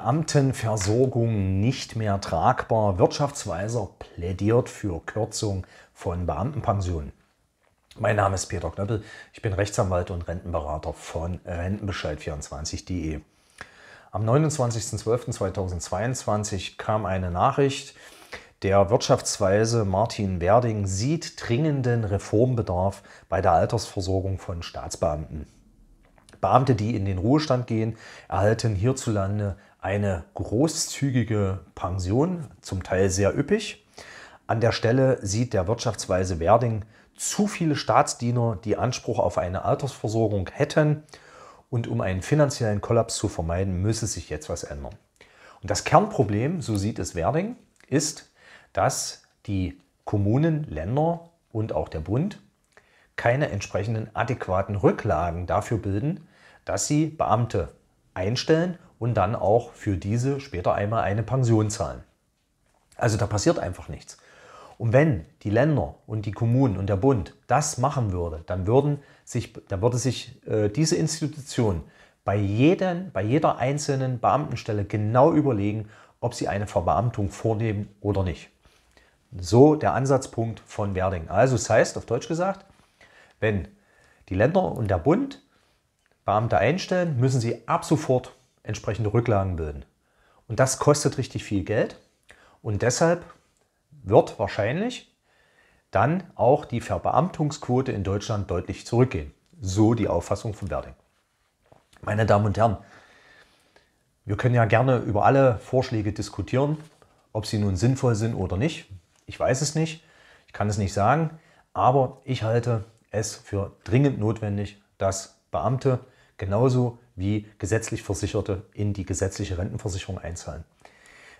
Beamtenversorgung nicht mehr tragbar. Wirtschaftsweiser plädiert für Kürzung von Beamtenpensionen. Mein Name ist Peter Knöppel, ich bin Rechtsanwalt und Rentenberater von Rentenbescheid24.de. Am 29.12.2022 kam eine Nachricht, der Wirtschaftsweise Martin Werding sieht dringenden Reformbedarf bei der Altersversorgung von Staatsbeamten. Beamte, die in den Ruhestand gehen, erhalten hierzulande eine großzügige Pension, zum Teil sehr üppig. An der Stelle sieht der Wirtschaftsweise Werding zu viele Staatsdiener, die Anspruch auf eine Altersversorgung hätten. Und um einen finanziellen Kollaps zu vermeiden, müsse sich jetzt was ändern. Und das Kernproblem, so sieht es Werding, ist, dass die Kommunen, Länder und auch der Bund keine entsprechenden adäquaten Rücklagen dafür bilden, dass sie Beamte einstellen und dann auch für diese später einmal eine Pension zahlen. Also da passiert einfach nichts. Und wenn die Länder und die Kommunen und der Bund das machen würde, dann, würden sich, dann würde sich äh, diese Institution bei, jeden, bei jeder einzelnen Beamtenstelle genau überlegen, ob sie eine Verbeamtung vornehmen oder nicht. So der Ansatzpunkt von Werding. Also es das heißt auf Deutsch gesagt, wenn die Länder und der Bund Beamte einstellen, müssen sie ab sofort entsprechende Rücklagen bilden. Und das kostet richtig viel Geld und deshalb wird wahrscheinlich dann auch die Verbeamtungsquote in Deutschland deutlich zurückgehen. So die Auffassung von Werding. Meine Damen und Herren, wir können ja gerne über alle Vorschläge diskutieren, ob sie nun sinnvoll sind oder nicht. Ich weiß es nicht, ich kann es nicht sagen, aber ich halte es für dringend notwendig, dass Beamte genauso wie gesetzlich Versicherte in die gesetzliche Rentenversicherung einzahlen.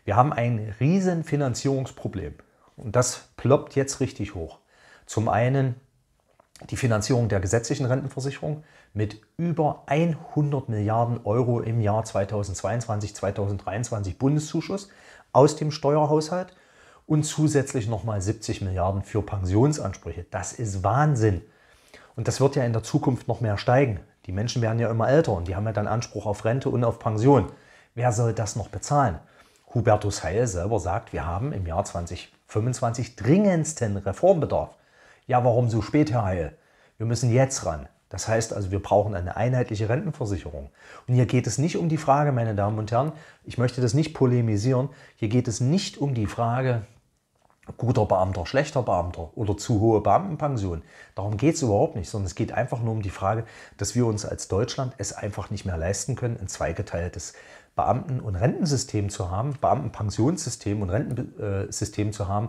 Wir haben ein riesen Finanzierungsproblem und das ploppt jetzt richtig hoch. Zum einen die Finanzierung der gesetzlichen Rentenversicherung mit über 100 Milliarden Euro im Jahr 2022, 2023 Bundeszuschuss aus dem Steuerhaushalt und zusätzlich nochmal 70 Milliarden für Pensionsansprüche. Das ist Wahnsinn. Und das wird ja in der Zukunft noch mehr steigen. Die Menschen werden ja immer älter und die haben ja dann Anspruch auf Rente und auf Pension. Wer soll das noch bezahlen? Hubertus Heil selber sagt, wir haben im Jahr 2025 dringendsten Reformbedarf. Ja, warum so spät, Herr Heil? Wir müssen jetzt ran. Das heißt also, wir brauchen eine einheitliche Rentenversicherung. Und hier geht es nicht um die Frage, meine Damen und Herren, ich möchte das nicht polemisieren, hier geht es nicht um die Frage guter Beamter, schlechter Beamter oder zu hohe Beamtenpension. Darum geht es überhaupt nicht, sondern es geht einfach nur um die Frage, dass wir uns als Deutschland es einfach nicht mehr leisten können, ein zweigeteiltes Beamten- und Rentensystem zu haben, Beamtenpensionssystem und Rentensystem äh, zu haben,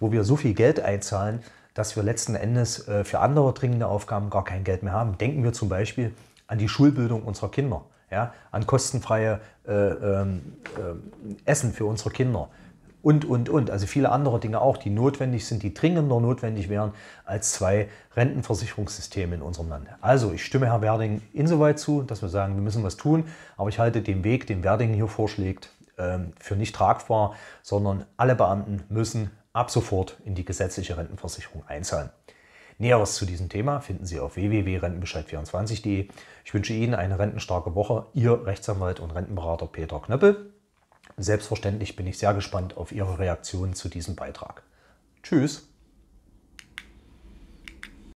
wo wir so viel Geld einzahlen, dass wir letzten Endes äh, für andere dringende Aufgaben gar kein Geld mehr haben. Denken wir zum Beispiel an die Schulbildung unserer Kinder, ja, an kostenfreie äh, äh, Essen für unsere Kinder, und, und, und. Also viele andere Dinge auch, die notwendig sind, die dringender notwendig wären als zwei Rentenversicherungssysteme in unserem Land. Also ich stimme Herr Werding insoweit zu, dass wir sagen, wir müssen was tun, aber ich halte den Weg, den Werding hier vorschlägt, ähm, für nicht tragbar, sondern alle Beamten müssen ab sofort in die gesetzliche Rentenversicherung einzahlen. Näheres zu diesem Thema finden Sie auf www.rentenbescheid24.de. Ich wünsche Ihnen eine rentenstarke Woche. Ihr Rechtsanwalt und Rentenberater Peter Knöppel. Selbstverständlich bin ich sehr gespannt auf Ihre Reaktion zu diesem Beitrag. Tschüss!